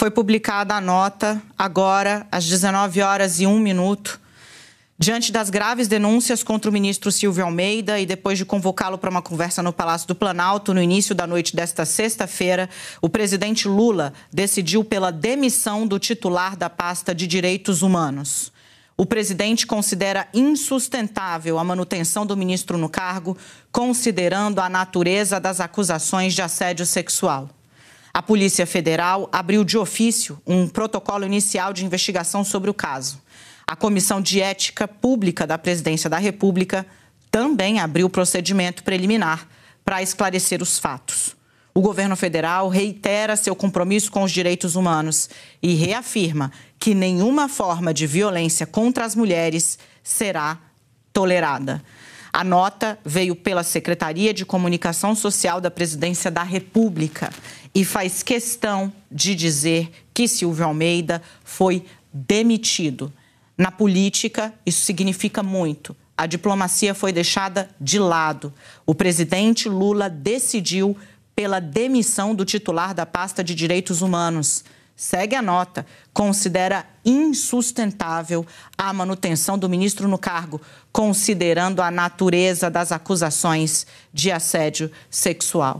foi publicada a nota, agora, às 19 horas e 1 minuto, diante das graves denúncias contra o ministro Silvio Almeida e depois de convocá-lo para uma conversa no Palácio do Planalto no início da noite desta sexta-feira, o presidente Lula decidiu pela demissão do titular da pasta de Direitos Humanos. O presidente considera insustentável a manutenção do ministro no cargo, considerando a natureza das acusações de assédio sexual. A Polícia Federal abriu de ofício um protocolo inicial de investigação sobre o caso. A Comissão de Ética Pública da Presidência da República também abriu procedimento preliminar para esclarecer os fatos. O governo federal reitera seu compromisso com os direitos humanos e reafirma que nenhuma forma de violência contra as mulheres será tolerada. A nota veio pela Secretaria de Comunicação Social da Presidência da República e faz questão de dizer que Silvio Almeida foi demitido. Na política, isso significa muito. A diplomacia foi deixada de lado. O presidente Lula decidiu pela demissão do titular da pasta de direitos humanos segue a nota, considera insustentável a manutenção do ministro no cargo, considerando a natureza das acusações de assédio sexual.